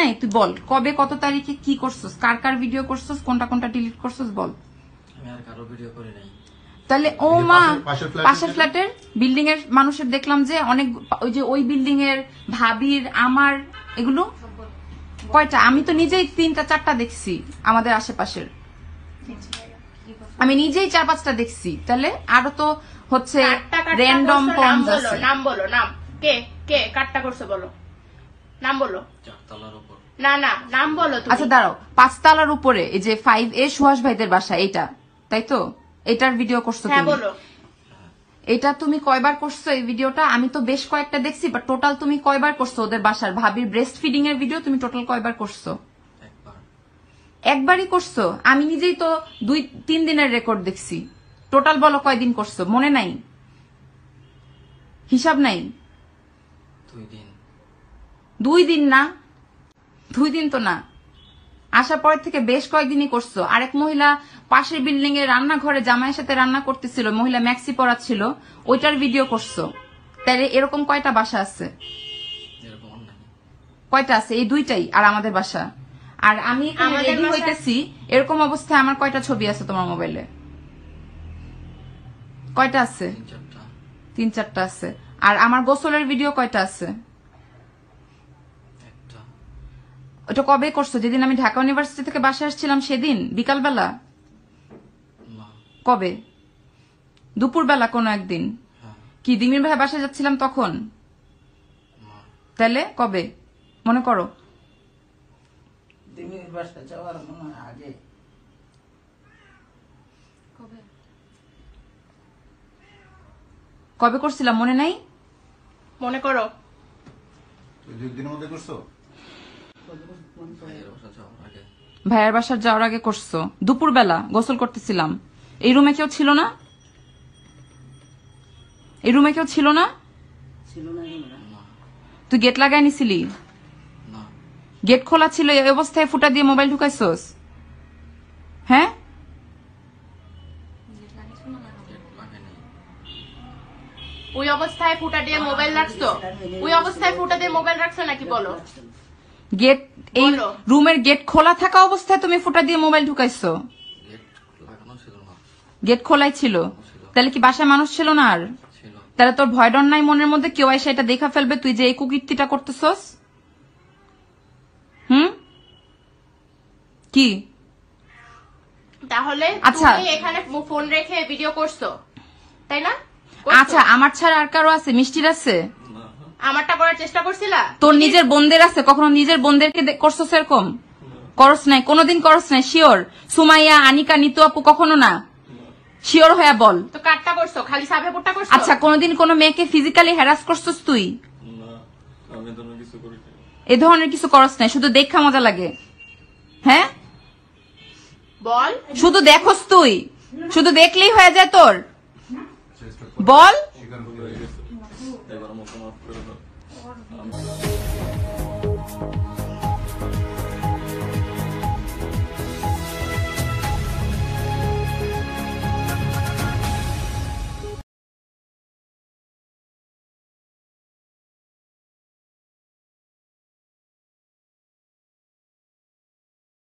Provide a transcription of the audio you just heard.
নাই তুই বল কবে কত তারিখে কি করছস কার কার ভিডিও করছস কোনটা কোনটা ডিলিট করছস বল তাহলে ও মা পাশের ফ্ল্যাটের বিল্ডিং এর মানুষের দেখলাম যে অনেক ওই যে ওই বিল্ডিং এর ভাবির আমার এগুলো কয়টা আমি তো নিজেই তিনটা চারটা দেখছি আমাদের আশেপাশের আমি নিজেই চার পাঁচটা দেখছি তাহলে আরো তো হচ্ছে রেন্ডম নাম বলো নাম বলো নাম কে কে কাটটা করছে বলো নাম বলো না না নাম বলো আচ্ছা দাঁড়াও পাঁচতলার উপরে এই যে ফাইভ এ সুহাস ভাইদের বাসা এটা তাই তো এটার ভিডিও করছো হ্যাঁ বলো এটা তুমি কয়বার করছো এই ভিডিওটা আমি তো বেশ কয়েকটা দেখছি বাট টোটাল তুমি কয়বার করছো ওদের বাসার ভাবির ব্রেস্ট ফিডিং এর ভিডিও তুমি টোটাল কয়বার করছো একবারই করছো আমি নিজেই তো দুই তিন দিনের রেকর্ড দেখছি টোটাল বলো কয়দিন করছো মনে নাই হিসাব নাই দুই দিন দুই দিন না দুই দিন তো না আসার পর থেকে বেশ কয়েকদিনই করছো আরেক মহিলা পাশের বিল্ডিং এর রান্নাঘরে জামাইয়ের সাথে রান্না করতেছিল মহিলা ম্যাক্সি পরা ছিল ওইটার ভিডিও করছো তাহলে এরকম কয়টা বাসা আছে কয়টা আছে এই দুইটাই আর আমাদের বাসা আর আমি রেডি হইতেছি এরকম অবস্থায় আমার কয়টা ছবি আছে তোমার মোবাইলে কয়টা আছে তিন চারটা আছে আর আমার গোসলের ভিডিও কয়টা আছে ওটা কবে করছো যেদিন আমি ঢাকা ইউনিভার্সিটি থেকে বাসায় আসছিলাম সেদিন বিকালবেলা কবে দুপুরবেলা কোনো একদিন হ্যাঁ। কি দিমির ভাই বাসায় যাচ্ছিলাম তখন তাহলে কবে মনে করো কবে করছিলাম মনে নাই মনে করো দুই দিনের মধ্যে করছো ভাইয়ের বাসার যাওয়ার আগে করছো বেলা গোসল করতেছিলাম এই রুমে কেউ ছিল না এই রুমে কেউ ছিল না তুই গেট লাগাই নিছিলি গেট খোলা ছিল এই অবস্থায় ফুটা দিয়ে মোবাইল ঢুকাইছস হ্যাঁ ওই অবস্থায় ফুটা দিয়ে মোবাইল রাখছো ওই অবস্থায় ফুটা দিয়ে মোবাইল রাখছো নাকি বলো গেট এই রুমের গেট খোলা থাকা অবস্থায় তুমি ফুটা দিয়ে মোবাইল ঢুকাইছো গেট খোলাই ছিল তাহলে কি বাসায় মানুষ ছিল না আর তাহলে তোর ভয় ডর নাই মনের মধ্যে কেউ এসে এটা দেখা ফেলবে তুই যে এই কুকীর্তিটা করতেছস হুম কি তাহলে আচ্ছা এখানে ফোন রেখে ভিডিও করছো তাই না আচ্ছা আমার ছাড়া আর কারো আছে মিষ্টির আছে আমারটা করার চেষ্টা করছিলা তোর নিজের বোনদের আছে কখনো নিজের বোনদেরকে করছো সেরকম করস নাই কোনোদিন করস নাই শিওর সুমাইয়া আনিকা নিতু আপু কখনো না শিওর হয়ে বল তো কাটটা করছো খালি সাবহেপুরটা করছো আচ্ছা কোনোদিন কোনো মেয়েকে ফিজিক্যালি হ্যারাস করছস তুই এ ধরনের কিছু করস নাই শুধু দেখা মজা লাগে হ্যাঁ বল শুধু দেখোস তুই শুধু দেখলেই হয়ে যায় তোর বল o zaman böyle. Tamam.